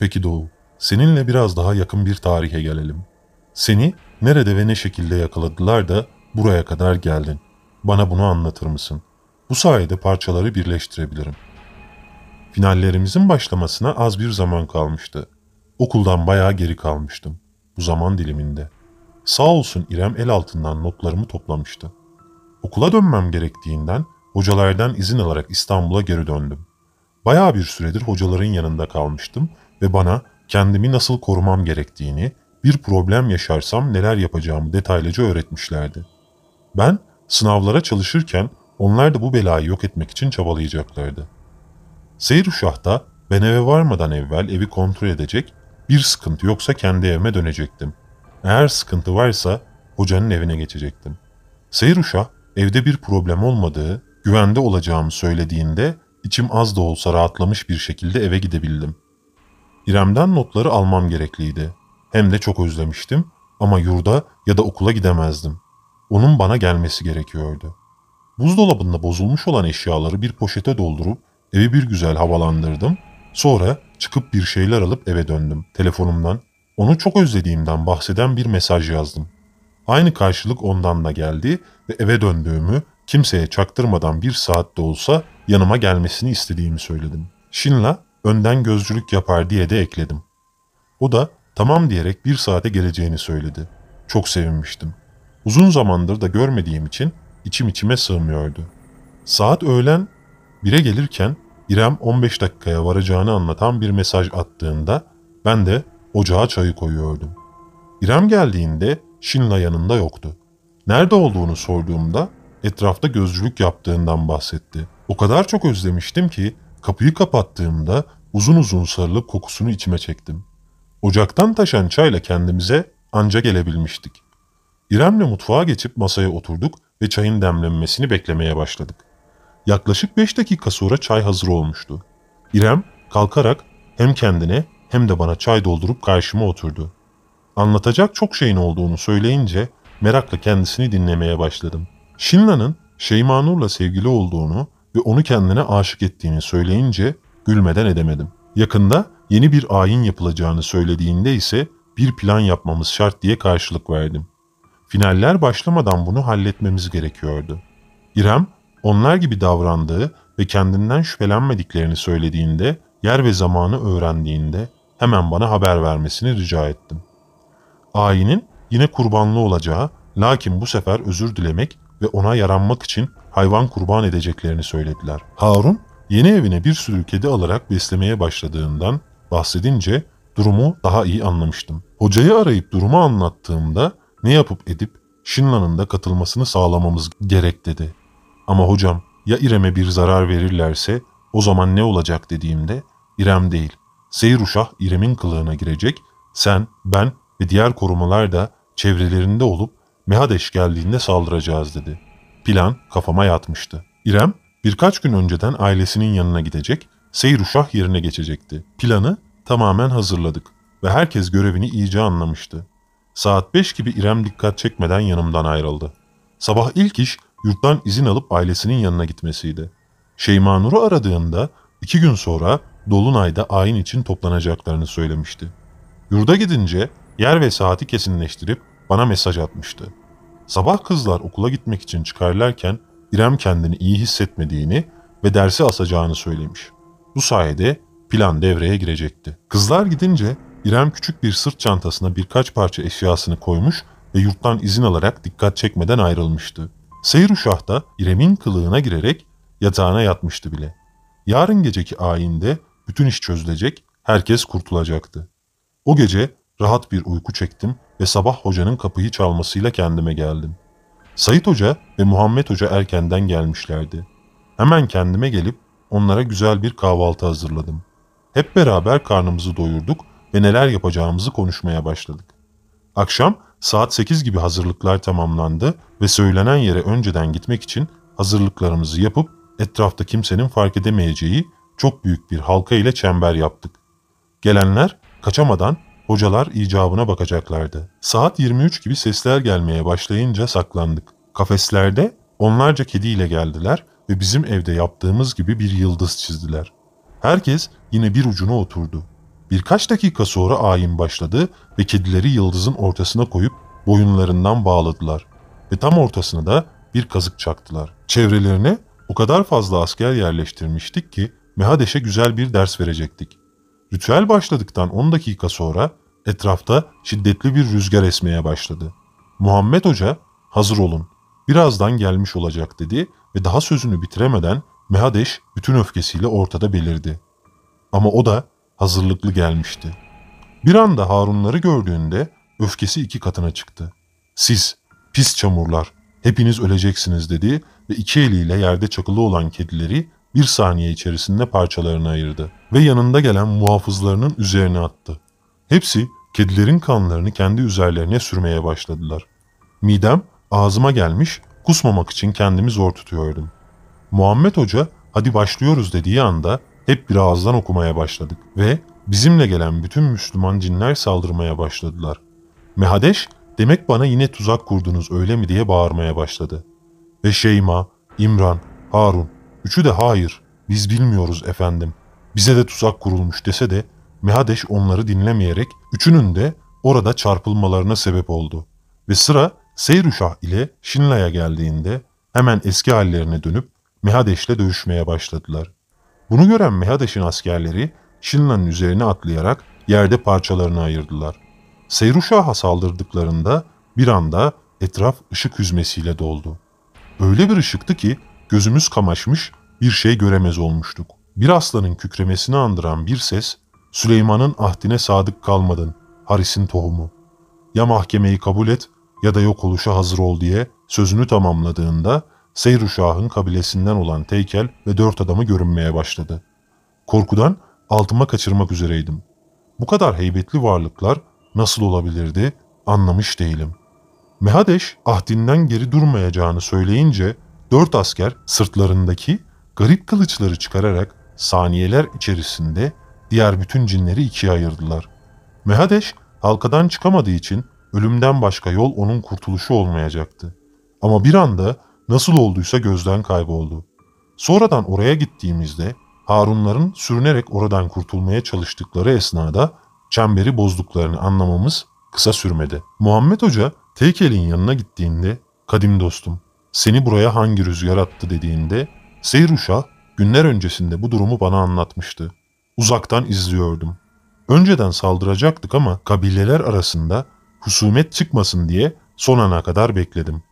Peki Doğu, seninle biraz daha yakın bir tarihe gelelim. Seni nerede ve ne şekilde yakaladılar da buraya kadar geldin? Bana bunu anlatır mısın? Bu sayede parçaları birleştirebilirim. Finallerimizin başlamasına az bir zaman kalmıştı. Okuldan bayağı geri kalmıştım bu zaman diliminde. Sağ olsun İrem el altından notlarımı toplamıştı. Okula dönmem gerektiğinden hocalardan izin alarak İstanbul'a geri döndüm. Bayağı bir süredir hocaların yanında kalmıştım ve bana kendimi nasıl korumam gerektiğini, bir problem yaşarsam neler yapacağımı detaylıca öğretmişlerdi. Ben sınavlara çalışırken onlar da bu belayı yok etmek için çabalayacaklardı. Seyruşah'ta ben eve varmadan evvel evi kontrol edecek, bir sıkıntı yoksa kendi evime dönecektim. Eğer sıkıntı varsa hocanın evine geçecektim. Seyruşah evde bir problem olmadığı, güvende olacağımı söylediğinde içim az da olsa rahatlamış bir şekilde eve gidebildim.'' İrem'den notları almam gerekliydi. Hem de çok özlemiştim ama yurda ya da okula gidemezdim. Onun bana gelmesi gerekiyordu. Buzdolabında bozulmuş olan eşyaları bir poşete doldurup evi bir güzel havalandırdım. Sonra çıkıp bir şeyler alıp eve döndüm. Telefonumdan onu çok özlediğimden bahseden bir mesaj yazdım. Aynı karşılık ondan da geldi ve eve döndüğümü kimseye çaktırmadan bir saatte olsa yanıma gelmesini istediğimi söyledim. Şinla önden gözcülük yapar diye de ekledim. O da tamam diyerek bir saate geleceğini söyledi. Çok sevinmiştim. Uzun zamandır da görmediğim için içim içime sığmıyordu. Saat öğlen 1'e gelirken İrem 15 dakikaya varacağını anlatan bir mesaj attığında ben de ocağa çayı koyuyordum. İrem geldiğinde Şinla yanında yoktu. Nerede olduğunu sorduğumda etrafta gözcülük yaptığından bahsetti. O kadar çok özlemiştim ki Kapıyı kapattığımda uzun uzun sarılıp kokusunu içime çektim. Ocaktan taşan çayla kendimize anca gelebilmiştik. İrem'le mutfağa geçip masaya oturduk ve çayın demlenmesini beklemeye başladık. Yaklaşık beş dakika sonra çay hazır olmuştu. İrem kalkarak hem kendine hem de bana çay doldurup karşıma oturdu. Anlatacak çok şeyin olduğunu söyleyince merakla kendisini dinlemeye başladım. Şinla'nın Şeyma Nur'la sevgili olduğunu ve onu kendine aşık ettiğini söyleyince gülmeden edemedim. Yakında yeni bir ayin yapılacağını söylediğinde ise bir plan yapmamız şart diye karşılık verdim. Finaller başlamadan bunu halletmemiz gerekiyordu. İrem, onlar gibi davrandığı ve kendinden şüphelenmediklerini söylediğinde, yer ve zamanı öğrendiğinde hemen bana haber vermesini rica ettim. Ayinin yine kurbanlı olacağı, lakin bu sefer özür dilemek ve ona yaranmak için hayvan kurban edeceklerini söylediler. Harun yeni evine bir sürü kedi alarak beslemeye başladığından bahsedince durumu daha iyi anlamıştım. Hocayı arayıp durumu anlattığımda ne yapıp edip Shinlan'ın da katılmasını sağlamamız gerek dedi. Ama hocam ya İrem'e bir zarar verirlerse o zaman ne olacak dediğimde İrem değil. Seyruşah İrem'in kılığına girecek. Sen, ben ve diğer korumalar da çevrelerinde olup Mehadeş geldiğinde saldıracağız dedi.'' Plan kafama yatmıştı. İrem birkaç gün önceden ailesinin yanına gidecek, seyruşah yerine geçecekti. Planı tamamen hazırladık ve herkes görevini iyice anlamıştı. Saat 5 gibi İrem dikkat çekmeden yanımdan ayrıldı. Sabah ilk iş yurttan izin alıp ailesinin yanına gitmesiydi. Şeyma Nur'u aradığında iki gün sonra Dolunay'da ayin için toplanacaklarını söylemişti. Yurda gidince yer ve saati kesinleştirip bana mesaj atmıştı. Sabah kızlar okula gitmek için çıkarlarken İrem kendini iyi hissetmediğini ve dersi asacağını söylemiş. Bu sayede plan devreye girecekti. Kızlar gidince İrem küçük bir sırt çantasına birkaç parça eşyasını koymuş ve yurttan izin alarak dikkat çekmeden ayrılmıştı. Seyruşah da İrem'in kılığına girerek yatağına yatmıştı bile. Yarın geceki ayinde bütün iş çözülecek, herkes kurtulacaktı. O gece rahat bir uyku çektim ve sabah hocanın kapıyı çalmasıyla kendime geldim. Sayit Hoca ve Muhammed Hoca erkenden gelmişlerdi. Hemen kendime gelip onlara güzel bir kahvaltı hazırladım. Hep beraber karnımızı doyurduk ve neler yapacağımızı konuşmaya başladık. Akşam saat 8 gibi hazırlıklar tamamlandı ve söylenen yere önceden gitmek için hazırlıklarımızı yapıp etrafta kimsenin fark edemeyeceği çok büyük bir halka ile çember yaptık. Gelenler kaçamadan Hocalar icabına bakacaklardı. Saat 23 gibi sesler gelmeye başlayınca saklandık. Kafeslerde onlarca kediyle geldiler ve bizim evde yaptığımız gibi bir yıldız çizdiler. Herkes yine bir ucuna oturdu. Birkaç dakika sonra ayin başladı ve kedileri yıldızın ortasına koyup boyunlarından bağladılar ve tam ortasına da bir kazık çaktılar. Çevrelerine o kadar fazla asker yerleştirmiştik ki Mehadeş'e güzel bir ders verecektik. Ritüel başladıktan 10 dakika sonra etrafta şiddetli bir rüzgar esmeye başladı. Muhammed Hoca hazır olun birazdan gelmiş olacak dedi ve daha sözünü bitiremeden Mehadeş bütün öfkesiyle ortada belirdi. Ama o da hazırlıklı gelmişti. Bir anda Harunları gördüğünde öfkesi iki katına çıktı. Siz pis çamurlar hepiniz öleceksiniz dedi ve iki eliyle yerde çakılı olan kedileri bir saniye içerisinde parçalarına ayırdı ve yanında gelen muhafızlarının üzerine attı. Hepsi kedilerin kanlarını kendi üzerlerine sürmeye başladılar. Midem ağzıma gelmiş, kusmamak için kendimi zor tutuyordum. Muhammed Hoca hadi başlıyoruz dediği anda hep bir ağızdan okumaya başladık ve bizimle gelen bütün Müslüman cinler saldırmaya başladılar. Mehadeş demek bana yine tuzak kurdunuz öyle mi diye bağırmaya başladı. Ve Şeyma, İmran, Harun Üçü de hayır, biz bilmiyoruz efendim. Bize de tuzak kurulmuş dese de Mehadeş onları dinlemeyerek üçünün de orada çarpılmalarına sebep oldu. Ve sıra Seyruşah ile Şinla'ya geldiğinde hemen eski hallerine dönüp Mehadeş'le dövüşmeye başladılar. Bunu gören Mehadeş'in askerleri Şinla'nın üzerine atlayarak yerde parçalarını ayırdılar. Seyruşah'a saldırdıklarında bir anda etraf ışık hüzmesiyle doldu. Öyle bir ışıktı ki Gözümüz kamaşmış, bir şey göremez olmuştuk. Bir aslanın kükremesini andıran bir ses, Süleyman'ın ahdine sadık kalmadın, Haris'in tohumu. Ya mahkemeyi kabul et ya da yok oluşa hazır ol diye sözünü tamamladığında Seyruşah'ın kabilesinden olan Teykel ve dört adamı görünmeye başladı. Korkudan altıma kaçırmak üzereydim. Bu kadar heybetli varlıklar nasıl olabilirdi anlamış değilim. Mehadeş ahdinden geri durmayacağını söyleyince Dört asker sırtlarındaki garip kılıçları çıkararak saniyeler içerisinde diğer bütün cinleri ikiye ayırdılar. Mehadeş halkadan çıkamadığı için ölümden başka yol onun kurtuluşu olmayacaktı. Ama bir anda nasıl olduysa gözden kayboldu. Sonradan oraya gittiğimizde Harunların sürünerek oradan kurtulmaya çalıştıkları esnada çemberi bozduklarını anlamamız kısa sürmedi. Muhammed Hoca Teykel'in yanına gittiğinde kadim dostum seni buraya hangi rüzgar attı dediğinde Seyruşah günler öncesinde bu durumu bana anlatmıştı. Uzaktan izliyordum. Önceden saldıracaktık ama kabileler arasında husumet çıkmasın diye son ana kadar bekledim.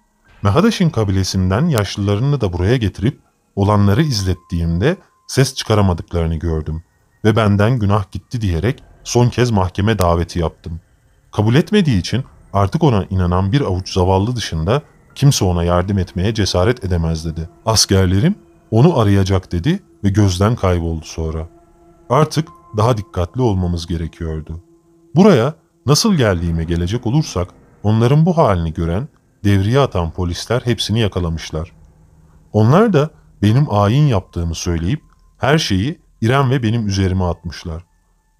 Mehadaş'ın kabilesinden yaşlılarını da buraya getirip olanları izlettiğimde ses çıkaramadıklarını gördüm ve benden günah gitti diyerek son kez mahkeme daveti yaptım. Kabul etmediği için artık ona inanan bir avuç zavallı dışında Kimse ona yardım etmeye cesaret edemez dedi. Askerlerim onu arayacak dedi ve gözden kayboldu sonra. Artık daha dikkatli olmamız gerekiyordu. Buraya nasıl geldiğime gelecek olursak onların bu halini gören, devriye atan polisler hepsini yakalamışlar. Onlar da benim ayin yaptığımı söyleyip her şeyi İrem ve benim üzerime atmışlar.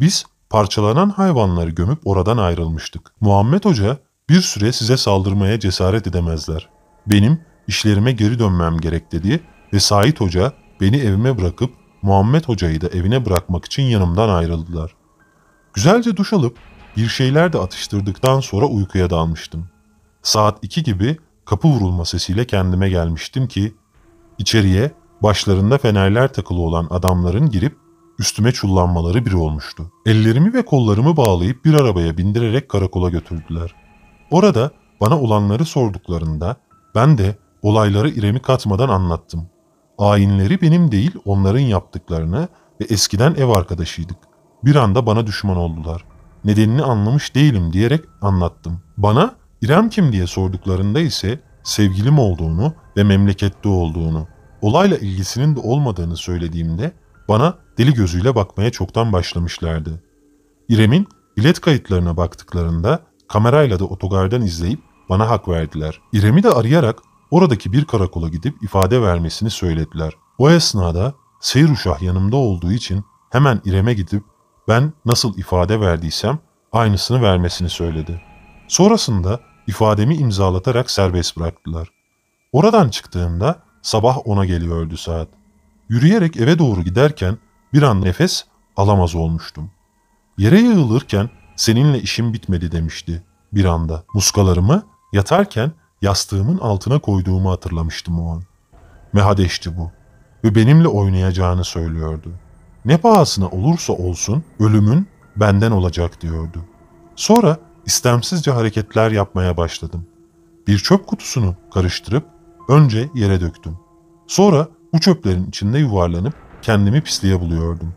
Biz parçalanan hayvanları gömüp oradan ayrılmıştık. Muhammed Hoca bir süre size saldırmaya cesaret edemezler. Benim işlerime geri dönmem gerek dedi ve Sait Hoca beni evime bırakıp Muhammed Hoca'yı da evine bırakmak için yanımdan ayrıldılar. Güzelce duş alıp bir şeyler de atıştırdıktan sonra uykuya dalmıştım. Saat iki gibi kapı vurulma sesiyle kendime gelmiştim ki içeriye başlarında fenerler takılı olan adamların girip üstüme çullanmaları biri olmuştu. Ellerimi ve kollarımı bağlayıp bir arabaya bindirerek karakola götürdüler. Orada bana olanları sorduklarında ben de olayları İrem'i katmadan anlattım. Ayinleri benim değil onların yaptıklarını ve eskiden ev arkadaşıydık. Bir anda bana düşman oldular. Nedenini anlamış değilim diyerek anlattım. Bana İrem kim diye sorduklarında ise sevgilim olduğunu ve memlekette olduğunu, olayla ilgisinin de olmadığını söylediğimde bana deli gözüyle bakmaya çoktan başlamışlardı. İrem'in bilet kayıtlarına baktıklarında Kamerayla da otogardan izleyip bana hak verdiler. İrem'i de arayarak oradaki bir karakola gidip ifade vermesini söylediler. O esnada seyir uşah yanımda olduğu için hemen İrem'e gidip ben nasıl ifade verdiysem aynısını vermesini söyledi. Sonrasında ifademi imzalatarak serbest bıraktılar. Oradan çıktığımda sabah 10'a geliyordu saat. Yürüyerek eve doğru giderken bir an nefes alamaz olmuştum. Yere yığılırken Seninle işim bitmedi demişti bir anda. Muskalarımı yatarken yastığımın altına koyduğumu hatırlamıştım o an. Mehadeşti bu ve benimle oynayacağını söylüyordu. Ne pahasına olursa olsun ölümün benden olacak diyordu. Sonra istemsizce hareketler yapmaya başladım. Bir çöp kutusunu karıştırıp önce yere döktüm. Sonra bu çöplerin içinde yuvarlanıp kendimi pisliğe buluyordum.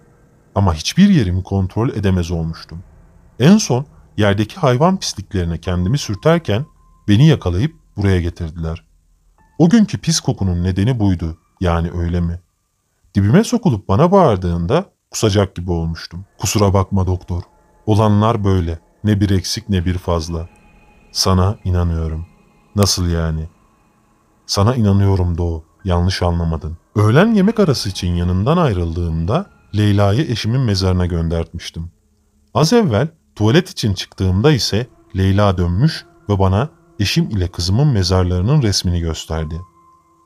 Ama hiçbir yerimi kontrol edemez olmuştum. En son yerdeki hayvan pisliklerine kendimi sürterken beni yakalayıp buraya getirdiler. O günkü pis kokunun nedeni buydu. Yani öyle mi? Dibime sokulup bana bağırdığında kusacak gibi olmuştum. Kusura bakma doktor. Olanlar böyle. Ne bir eksik ne bir fazla. Sana inanıyorum. Nasıl yani? Sana inanıyorum Doğu. Yanlış anlamadın. Öğlen yemek arası için yanından ayrıldığımda Leyla'yı eşimin mezarına göndertmiştim. Az evvel Tuvalet için çıktığımda ise Leyla dönmüş ve bana eşim ile kızımın mezarlarının resmini gösterdi.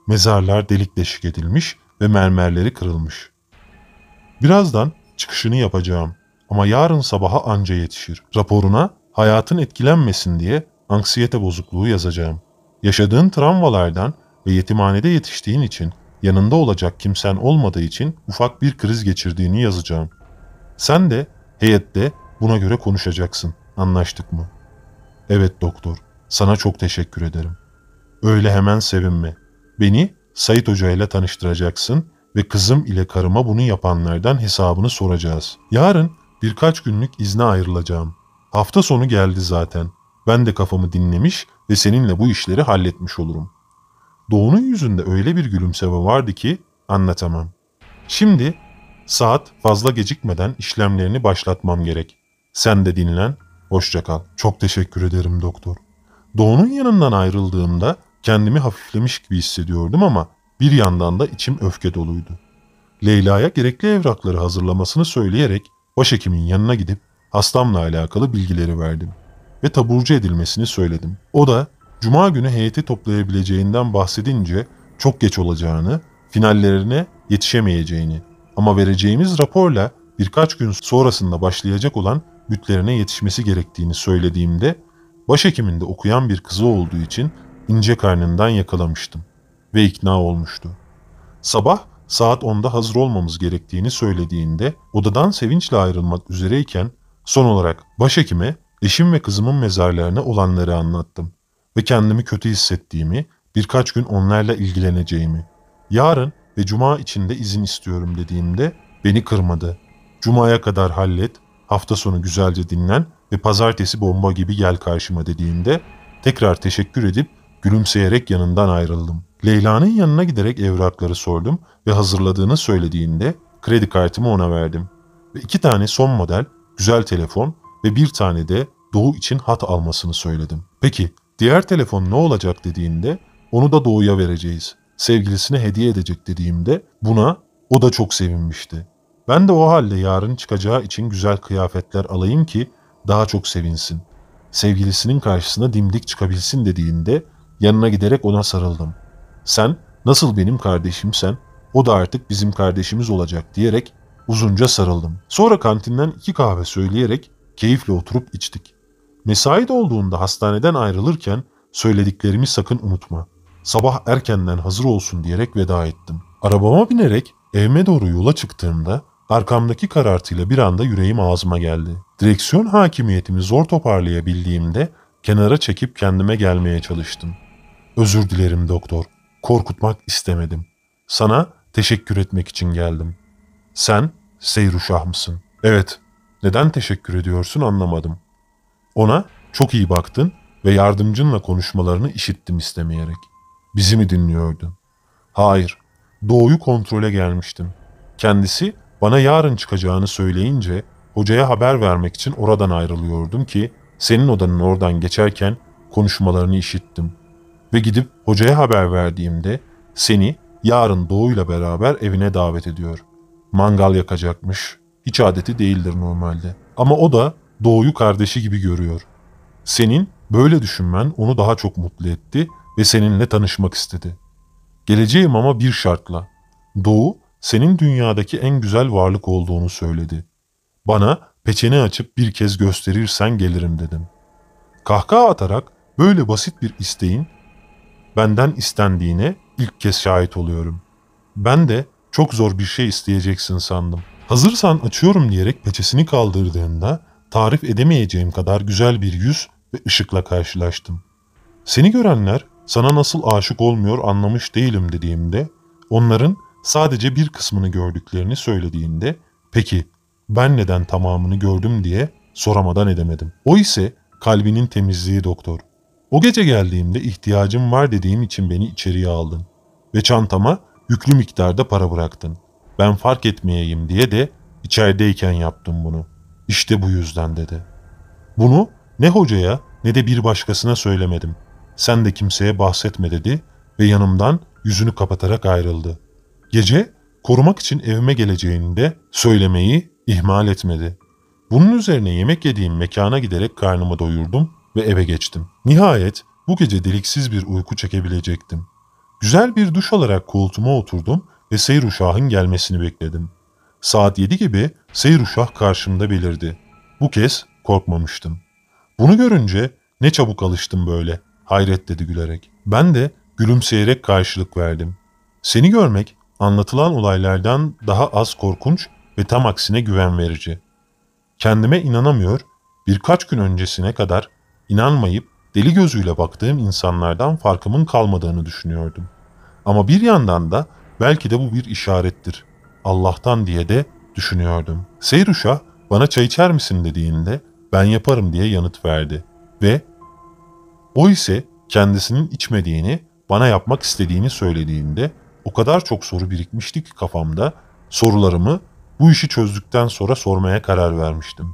Mezarlar delik deşik edilmiş ve mermerleri kırılmış. Birazdan çıkışını yapacağım ama yarın sabaha anca yetişir. Raporuna hayatın etkilenmesin diye anksiyete bozukluğu yazacağım. Yaşadığın travmalardan ve yetimhanede yetiştiğin için yanında olacak kimsen olmadığı için ufak bir kriz geçirdiğini yazacağım. Sen de heyette Buna göre konuşacaksın. Anlaştık mı? Evet doktor. Sana çok teşekkür ederim. Öyle hemen sevinme. Beni Sait Hoca ile tanıştıracaksın ve kızım ile karıma bunu yapanlardan hesabını soracağız. Yarın birkaç günlük izne ayrılacağım. Hafta sonu geldi zaten. Ben de kafamı dinlemiş ve seninle bu işleri halletmiş olurum. Doğu'nun yüzünde öyle bir gülümseme vardı ki anlatamam. Şimdi saat fazla gecikmeden işlemlerini başlatmam gerek. Sen de dinlen, hoşça kal. Çok teşekkür ederim doktor. Doğu'nun yanından ayrıldığımda kendimi hafiflemiş gibi hissediyordum ama bir yandan da içim öfke doluydu. Leyla'ya gerekli evrakları hazırlamasını söyleyerek başhekimin yanına gidip hastamla alakalı bilgileri verdim ve taburcu edilmesini söyledim. O da cuma günü heyeti toplayabileceğinden bahsedince çok geç olacağını, finallerine yetişemeyeceğini ama vereceğimiz raporla birkaç gün sonrasında başlayacak olan bütlerine yetişmesi gerektiğini söylediğimde başhekiminde okuyan bir kızı olduğu için ince karnından yakalamıştım ve ikna olmuştu. Sabah saat 10'da hazır olmamız gerektiğini söylediğinde odadan sevinçle ayrılmak üzereyken son olarak başhekime eşim ve kızımın mezarlarına olanları anlattım ve kendimi kötü hissettiğimi, birkaç gün onlarla ilgileneceğimi, yarın ve cuma içinde izin istiyorum dediğimde beni kırmadı. Cumaya kadar hallet, hafta sonu güzelce dinlen ve pazartesi bomba gibi gel karşıma dediğinde tekrar teşekkür edip gülümseyerek yanından ayrıldım. Leyla'nın yanına giderek evrakları sordum ve hazırladığını söylediğinde kredi kartımı ona verdim. Ve iki tane son model güzel telefon ve bir tane de Doğu için hat almasını söyledim. Peki diğer telefon ne olacak dediğinde onu da Doğu'ya vereceğiz. Sevgilisine hediye edecek dediğimde buna o da çok sevinmişti. Ben de o halde yarın çıkacağı için güzel kıyafetler alayım ki daha çok sevinsin. Sevgilisinin karşısına dimdik çıkabilsin dediğinde yanına giderek ona sarıldım. Sen nasıl benim kardeşimsen o da artık bizim kardeşimiz olacak diyerek uzunca sarıldım. Sonra kantinden iki kahve söyleyerek keyifle oturup içtik. Mesai de olduğunda hastaneden ayrılırken söylediklerimi sakın unutma. Sabah erkenden hazır olsun diyerek veda ettim. Arabama binerek evime doğru yola çıktığımda Arkamdaki karartıyla bir anda yüreğim ağzıma geldi. Direksiyon hakimiyetimi zor toparlayabildiğimde kenara çekip kendime gelmeye çalıştım. Özür dilerim doktor. Korkutmak istemedim. Sana teşekkür etmek için geldim. Sen Seyruşah mısın? Evet. Neden teşekkür ediyorsun anlamadım. Ona çok iyi baktın ve yardımcınla konuşmalarını işittim istemeyerek. Bizi mi dinliyordun? Hayır. Doğuyu kontrole gelmiştim. Kendisi bana yarın çıkacağını söyleyince hocaya haber vermek için oradan ayrılıyordum ki senin odanın oradan geçerken konuşmalarını işittim. Ve gidip hocaya haber verdiğimde seni yarın Doğu'yla beraber evine davet ediyor. Mangal yakacakmış. Hiç adeti değildir normalde. Ama o da Doğu'yu kardeşi gibi görüyor. Senin böyle düşünmen onu daha çok mutlu etti ve seninle tanışmak istedi. Geleceğim ama bir şartla. Doğu senin dünyadaki en güzel varlık olduğunu söyledi. Bana peçeni açıp bir kez gösterirsen gelirim dedim. Kahkaha atarak böyle basit bir isteğin benden istendiğine ilk kez şahit oluyorum. Ben de çok zor bir şey isteyeceksin sandım. Hazırsan açıyorum diyerek peçesini kaldırdığında tarif edemeyeceğim kadar güzel bir yüz ve ışıkla karşılaştım. Seni görenler sana nasıl aşık olmuyor anlamış değilim dediğimde onların sadece bir kısmını gördüklerini söylediğinde peki ben neden tamamını gördüm diye soramadan edemedim. O ise kalbinin temizliği doktor. O gece geldiğimde ihtiyacım var dediğim için beni içeriye aldın ve çantama yüklü miktarda para bıraktın. Ben fark etmeyeyim diye de içerideyken yaptım bunu. İşte bu yüzden dedi. Bunu ne hocaya ne de bir başkasına söylemedim. Sen de kimseye bahsetme dedi ve yanımdan yüzünü kapatarak ayrıldı. Gece korumak için evime geleceğini de söylemeyi ihmal etmedi. Bunun üzerine yemek yediğim mekana giderek karnımı doyurdum ve eve geçtim. Nihayet bu gece deliksiz bir uyku çekebilecektim. Güzel bir duş alarak koltuğuma oturdum ve Seyruşah'ın gelmesini bekledim. Saat 7 gibi Seyruşah karşımda belirdi. Bu kez korkmamıştım. Bunu görünce ne çabuk alıştım böyle hayret dedi gülerek. Ben de gülümseyerek karşılık verdim. Seni görmek anlatılan olaylardan daha az korkunç ve tam aksine güven verici. Kendime inanamıyor, birkaç gün öncesine kadar inanmayıp deli gözüyle baktığım insanlardan farkımın kalmadığını düşünüyordum. Ama bir yandan da belki de bu bir işarettir. Allah'tan diye de düşünüyordum. Seyruşa bana çay içer misin dediğinde ben yaparım diye yanıt verdi ve o ise kendisinin içmediğini, bana yapmak istediğini söylediğinde o kadar çok soru birikmişti ki kafamda sorularımı bu işi çözdükten sonra sormaya karar vermiştim.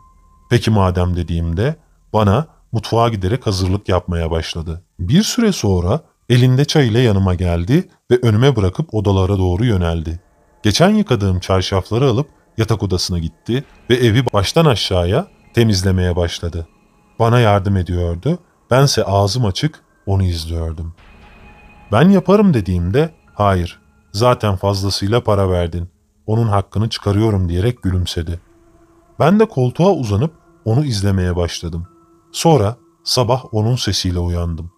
Peki madem dediğimde bana mutfağa giderek hazırlık yapmaya başladı. Bir süre sonra elinde çay ile yanıma geldi ve önüme bırakıp odalara doğru yöneldi. Geçen yıkadığım çarşafları alıp yatak odasına gitti ve evi baştan aşağıya temizlemeye başladı. Bana yardım ediyordu, bense ağzım açık onu izliyordum. Ben yaparım dediğimde hayır Zaten fazlasıyla para verdin. Onun hakkını çıkarıyorum diyerek gülümsedi. Ben de koltuğa uzanıp onu izlemeye başladım. Sonra sabah onun sesiyle uyandım.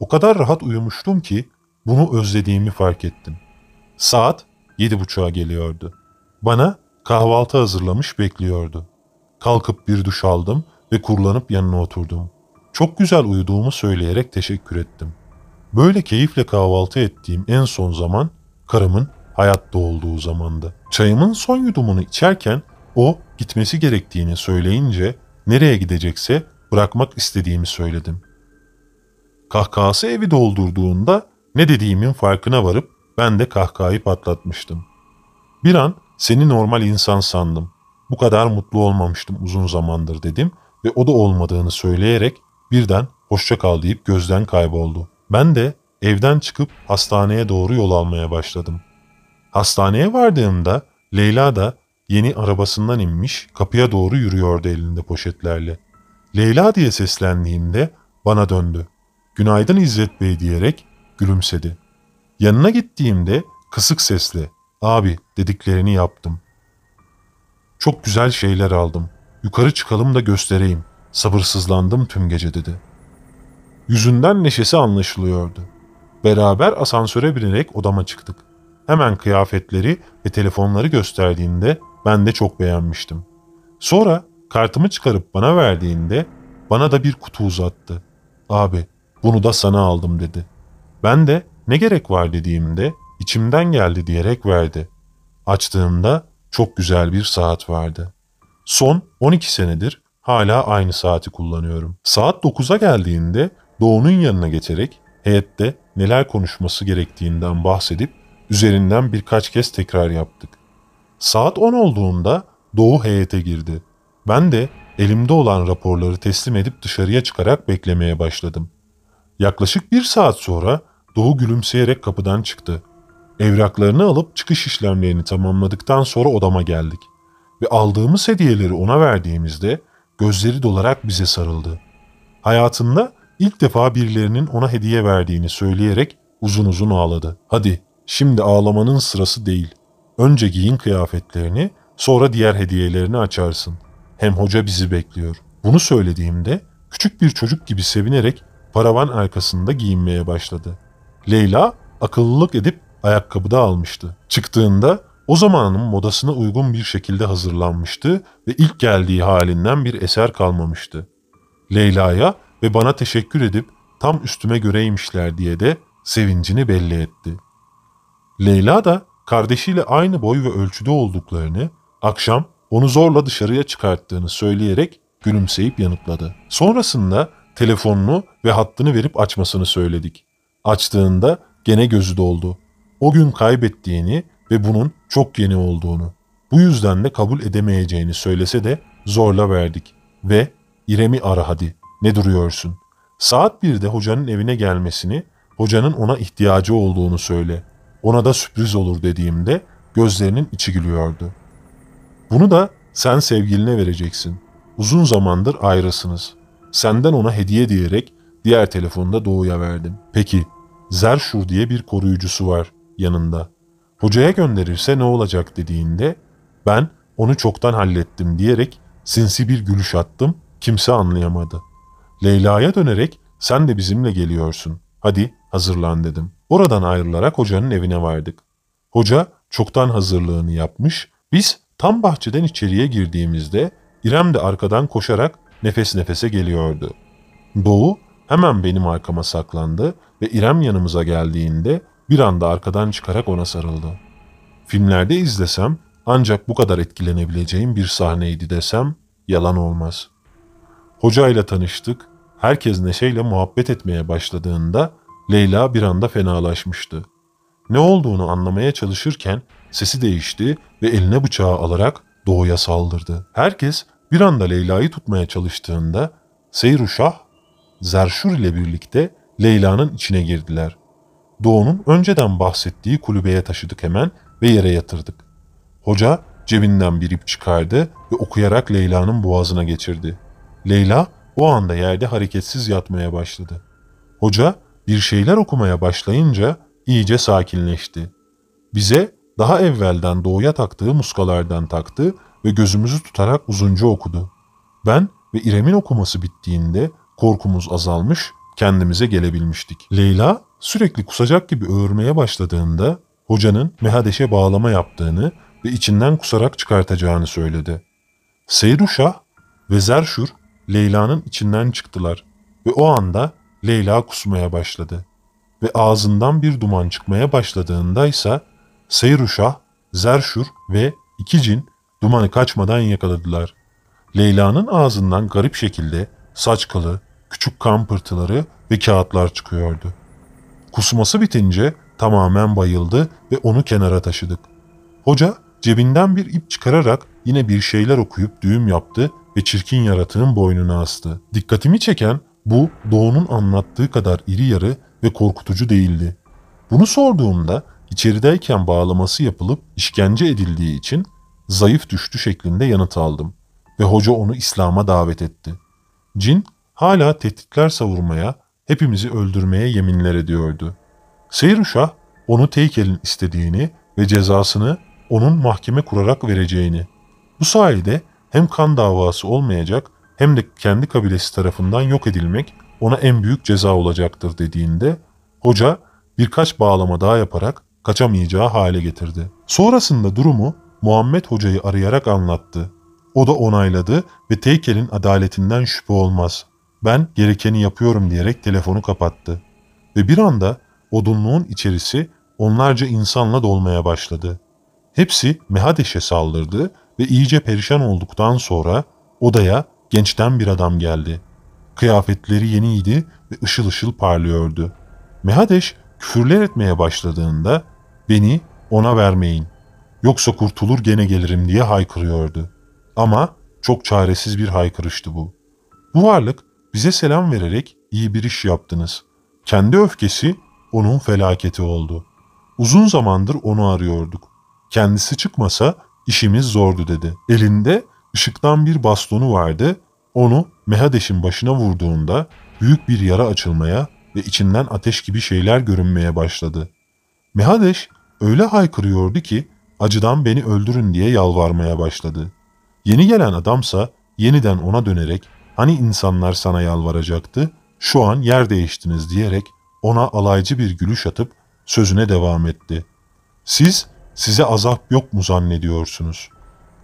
O kadar rahat uyumuştum ki bunu özlediğimi fark ettim. Saat yedi buçuğa geliyordu. Bana kahvaltı hazırlamış bekliyordu. Kalkıp bir duş aldım ve kurulanıp yanına oturdum. Çok güzel uyuduğumu söyleyerek teşekkür ettim. Böyle keyifle kahvaltı ettiğim en son zaman Karımın hayatta olduğu zamanda. Çayımın son yudumunu içerken o gitmesi gerektiğini söyleyince nereye gidecekse bırakmak istediğimi söyledim. Kahkahası evi doldurduğunda ne dediğimin farkına varıp ben de kahkahayı patlatmıştım. Bir an seni normal insan sandım. Bu kadar mutlu olmamıştım uzun zamandır dedim ve o da olmadığını söyleyerek birden hoşça kal deyip gözden kayboldu. Ben de Evden çıkıp hastaneye doğru yol almaya başladım. Hastaneye vardığımda Leyla da yeni arabasından inmiş kapıya doğru yürüyordu elinde poşetlerle. Leyla diye seslendiğimde bana döndü. Günaydın İzzet Bey diyerek gülümsedi. Yanına gittiğimde kısık sesle abi dediklerini yaptım. Çok güzel şeyler aldım. Yukarı çıkalım da göstereyim. Sabırsızlandım tüm gece dedi. Yüzünden neşesi anlaşılıyordu. Beraber asansöre binerek odama çıktık. Hemen kıyafetleri ve telefonları gösterdiğinde ben de çok beğenmiştim. Sonra kartımı çıkarıp bana verdiğinde bana da bir kutu uzattı. Abi bunu da sana aldım dedi. Ben de ne gerek var dediğimde içimden geldi diyerek verdi. Açtığımda çok güzel bir saat vardı. Son 12 senedir hala aynı saati kullanıyorum. Saat 9'a geldiğinde Doğu'nun yanına geçerek Heyette neler konuşması gerektiğinden bahsedip üzerinden birkaç kez tekrar yaptık. Saat 10 olduğunda Doğu heyete girdi. Ben de elimde olan raporları teslim edip dışarıya çıkarak beklemeye başladım. Yaklaşık bir saat sonra Doğu gülümseyerek kapıdan çıktı. Evraklarını alıp çıkış işlemlerini tamamladıktan sonra odama geldik. Ve aldığımız hediyeleri ona verdiğimizde gözleri dolarak bize sarıldı. Hayatında İlk defa birilerinin ona hediye verdiğini söyleyerek uzun uzun ağladı. Hadi şimdi ağlamanın sırası değil. Önce giyin kıyafetlerini sonra diğer hediyelerini açarsın. Hem hoca bizi bekliyor. Bunu söylediğimde küçük bir çocuk gibi sevinerek paravan arkasında giyinmeye başladı. Leyla akıllılık edip ayakkabı da almıştı. Çıktığında o zamanın modasına uygun bir şekilde hazırlanmıştı ve ilk geldiği halinden bir eser kalmamıştı. Leyla'ya ve bana teşekkür edip tam üstüme göreymişler diye de sevincini belli etti. Leyla da kardeşiyle aynı boy ve ölçüde olduklarını, akşam onu zorla dışarıya çıkarttığını söyleyerek gülümseyip yanıtladı. Sonrasında telefonunu ve hattını verip açmasını söyledik. Açtığında gene gözü doldu. O gün kaybettiğini ve bunun çok yeni olduğunu, bu yüzden de kabul edemeyeceğini söylese de zorla verdik ve İrem'i ara hadi ne duruyorsun? Saat birde hocanın evine gelmesini, hocanın ona ihtiyacı olduğunu söyle. Ona da sürpriz olur dediğimde gözlerinin içi gülüyordu. Bunu da sen sevgiline vereceksin. Uzun zamandır ayrısınız. Senden ona hediye diyerek diğer telefonda Doğu'ya verdim. Peki, Zerşur diye bir koruyucusu var yanında. Hocaya gönderirse ne olacak dediğinde ben onu çoktan hallettim diyerek sinsi bir gülüş attım kimse anlayamadı.'' Leyla'ya dönerek sen de bizimle geliyorsun. Hadi hazırlan dedim. Oradan ayrılarak hocanın evine vardık. Hoca çoktan hazırlığını yapmış. Biz tam bahçeden içeriye girdiğimizde İrem de arkadan koşarak nefes nefese geliyordu. Doğu hemen benim arkama saklandı ve İrem yanımıza geldiğinde bir anda arkadan çıkarak ona sarıldı. Filmlerde izlesem ancak bu kadar etkilenebileceğim bir sahneydi desem yalan olmaz. Hoca ile tanıştık herkes Neşe'yle muhabbet etmeye başladığında Leyla bir anda fenalaşmıştı. Ne olduğunu anlamaya çalışırken sesi değişti ve eline bıçağı alarak doğuya saldırdı. Herkes bir anda Leyla'yı tutmaya çalıştığında Seyruşah, Zerşur ile birlikte Leyla'nın içine girdiler. Doğu'nun önceden bahsettiği kulübeye taşıdık hemen ve yere yatırdık. Hoca cebinden bir ip çıkardı ve okuyarak Leyla'nın boğazına geçirdi. Leyla o anda yerde hareketsiz yatmaya başladı. Hoca bir şeyler okumaya başlayınca iyice sakinleşti. Bize daha evvelden doğuya taktığı muskalardan taktı ve gözümüzü tutarak uzunca okudu. Ben ve İrem'in okuması bittiğinde korkumuz azalmış, kendimize gelebilmiştik. Leyla sürekli kusacak gibi öğürmeye başladığında hocanın mehadeşe bağlama yaptığını ve içinden kusarak çıkartacağını söyledi. Seyruşah ve Zerşur Leyla'nın içinden çıktılar ve o anda Leyla kusmaya başladı. Ve ağzından bir duman çıkmaya başladığında ise Seyruşah, Zerşur ve iki cin dumanı kaçmadan yakaladılar. Leyla'nın ağzından garip şekilde saç kalı, küçük kan pırtıları ve kağıtlar çıkıyordu. Kusması bitince tamamen bayıldı ve onu kenara taşıdık. Hoca cebinden bir ip çıkararak yine bir şeyler okuyup düğüm yaptı ve çirkin yaratığın boynuna astı. Dikkatimi çeken bu Doğu'nun anlattığı kadar iri yarı ve korkutucu değildi. Bunu sorduğumda içerideyken bağlaması yapılıp işkence edildiği için zayıf düştü şeklinde yanıt aldım ve hoca onu İslam'a davet etti. Cin hala tehditler savurmaya, hepimizi öldürmeye yeminler ediyordu. Seyruşah onu Teykel'in istediğini ve cezasını onun mahkeme kurarak vereceğini, bu sayede hem kan davası olmayacak hem de kendi kabilesi tarafından yok edilmek ona en büyük ceza olacaktır dediğinde hoca birkaç bağlama daha yaparak kaçamayacağı hale getirdi. Sonrasında durumu Muhammed Hoca'yı arayarak anlattı. O da onayladı ve Teykel'in adaletinden şüphe olmaz. Ben gerekeni yapıyorum diyerek telefonu kapattı. Ve bir anda odunluğun içerisi onlarca insanla dolmaya başladı. Hepsi Mehadeş'e saldırdı ve iyice perişan olduktan sonra odaya gençten bir adam geldi. Kıyafetleri yeniydi ve ışıl ışıl parlıyordu. Mehadeş küfürler etmeye başladığında beni ona vermeyin yoksa kurtulur gene gelirim diye haykırıyordu. Ama çok çaresiz bir haykırıştı bu. Bu varlık bize selam vererek iyi bir iş yaptınız. Kendi öfkesi onun felaketi oldu. Uzun zamandır onu arıyorduk. Kendisi çıkmasa İşimiz zordu dedi. Elinde ışıktan bir bastonu vardı. Onu Mehadeş'in başına vurduğunda büyük bir yara açılmaya ve içinden ateş gibi şeyler görünmeye başladı. Mehadeş öyle haykırıyordu ki acıdan beni öldürün diye yalvarmaya başladı. Yeni gelen adamsa yeniden ona dönerek hani insanlar sana yalvaracaktı şu an yer değiştiniz diyerek ona alaycı bir gülüş atıp sözüne devam etti. Siz size azap yok mu zannediyorsunuz?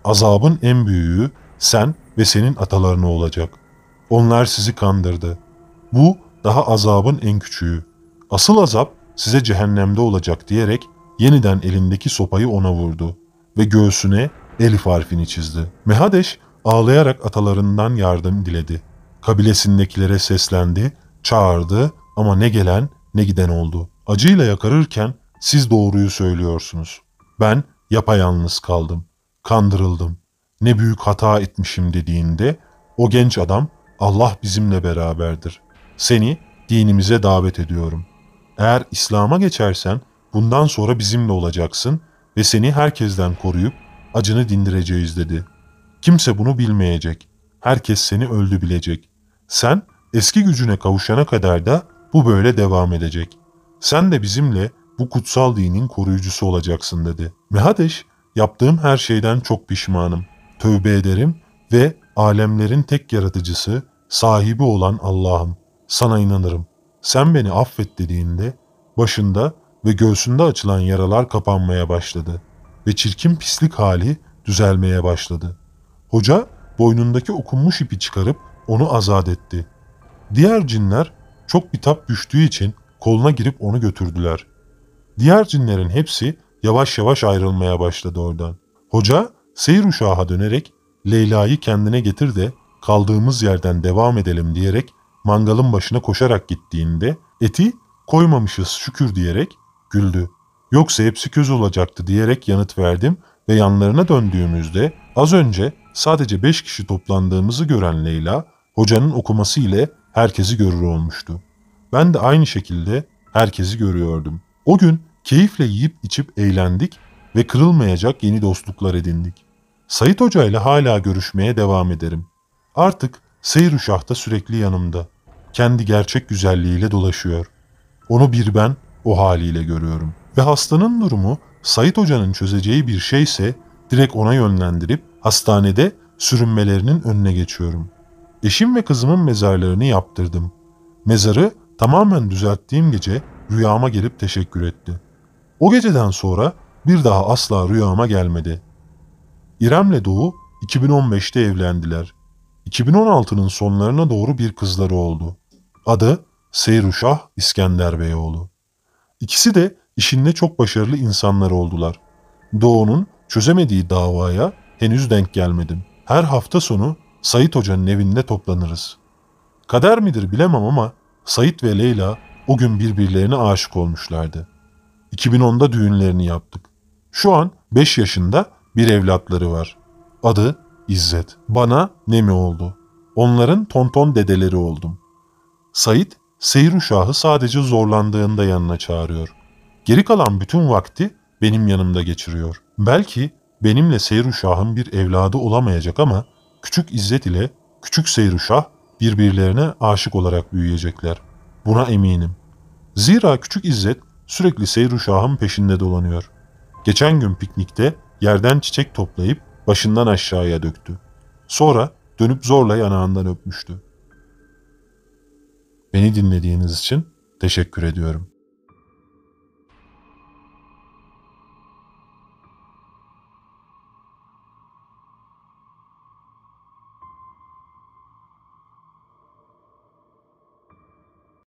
Azabın en büyüğü sen ve senin atalarına olacak. Onlar sizi kandırdı. Bu daha azabın en küçüğü. Asıl azap size cehennemde olacak diyerek yeniden elindeki sopayı ona vurdu ve göğsüne Elif harfini çizdi. Mehadeş ağlayarak atalarından yardım diledi. Kabilesindekilere seslendi, çağırdı ama ne gelen ne giden oldu. Acıyla yakarırken siz doğruyu söylüyorsunuz. Ben yapayalnız kaldım. Kandırıldım. Ne büyük hata etmişim dediğinde o genç adam Allah bizimle beraberdir. Seni dinimize davet ediyorum. Eğer İslam'a geçersen bundan sonra bizimle olacaksın ve seni herkesten koruyup acını dindireceğiz dedi. Kimse bunu bilmeyecek. Herkes seni öldü bilecek. Sen eski gücüne kavuşana kadar da bu böyle devam edecek. Sen de bizimle bu kutsal dinin koruyucusu olacaksın dedi. Mehadeş, yaptığım her şeyden çok pişmanım. Tövbe ederim ve alemlerin tek yaratıcısı, sahibi olan Allah'ım. Sana inanırım. Sen beni affet dediğinde başında ve göğsünde açılan yaralar kapanmaya başladı ve çirkin pislik hali düzelmeye başladı. Hoca boynundaki okunmuş ipi çıkarıp onu azat etti. Diğer cinler çok bitap düştüğü için koluna girip onu götürdüler. Diğer cinlerin hepsi yavaş yavaş ayrılmaya başladı oradan. Hoca seyir uşağa dönerek Leyla'yı kendine getir de kaldığımız yerden devam edelim diyerek mangalın başına koşarak gittiğinde eti koymamışız şükür diyerek güldü. Yoksa hepsi köz olacaktı diyerek yanıt verdim ve yanlarına döndüğümüzde az önce sadece beş kişi toplandığımızı gören Leyla hocanın okuması ile herkesi görür olmuştu. Ben de aynı şekilde herkesi görüyordum. O gün keyifle yiyip içip eğlendik ve kırılmayacak yeni dostluklar edindik. Sayit Hoca ile hala görüşmeye devam ederim. Artık seyr şahta sürekli yanımda. Kendi gerçek güzelliğiyle dolaşıyor. Onu bir ben o haliyle görüyorum. Ve hastanın durumu Sayit Hoca'nın çözeceği bir şeyse direkt ona yönlendirip hastanede sürünmelerinin önüne geçiyorum. Eşim ve kızımın mezarlarını yaptırdım. Mezarı tamamen düzelttiğim gece rüyama gelip teşekkür etti. O geceden sonra bir daha asla rüyama gelmedi. İrem'le Doğu 2015'te evlendiler. 2016'nın sonlarına doğru bir kızları oldu. Adı Seyruşah İskender Beyoğlu. İkisi de işinde çok başarılı insanlar oldular. Doğu'nun çözemediği davaya henüz denk gelmedim. Her hafta sonu Sait Hoca'nın evinde toplanırız. Kader midir bilemem ama Sait ve Leyla o gün birbirlerine aşık olmuşlardı. 2010'da düğünlerini yaptık. Şu an 5 yaşında bir evlatları var. Adı İzzet. Bana ne mi oldu. Onların tonton dedeleri oldum. Sait, seyir uşağı sadece zorlandığında yanına çağırıyor. Geri kalan bütün vakti benim yanımda geçiriyor. Belki benimle seyir uşağın bir evladı olamayacak ama küçük İzzet ile küçük seyir uşah birbirlerine aşık olarak büyüyecekler. Buna eminim. Zira küçük İzzet sürekli seyru şahın peşinde dolanıyor. Geçen gün piknikte yerden çiçek toplayıp başından aşağıya döktü. Sonra dönüp zorla yanağından öpmüştü. Beni dinlediğiniz için teşekkür ediyorum.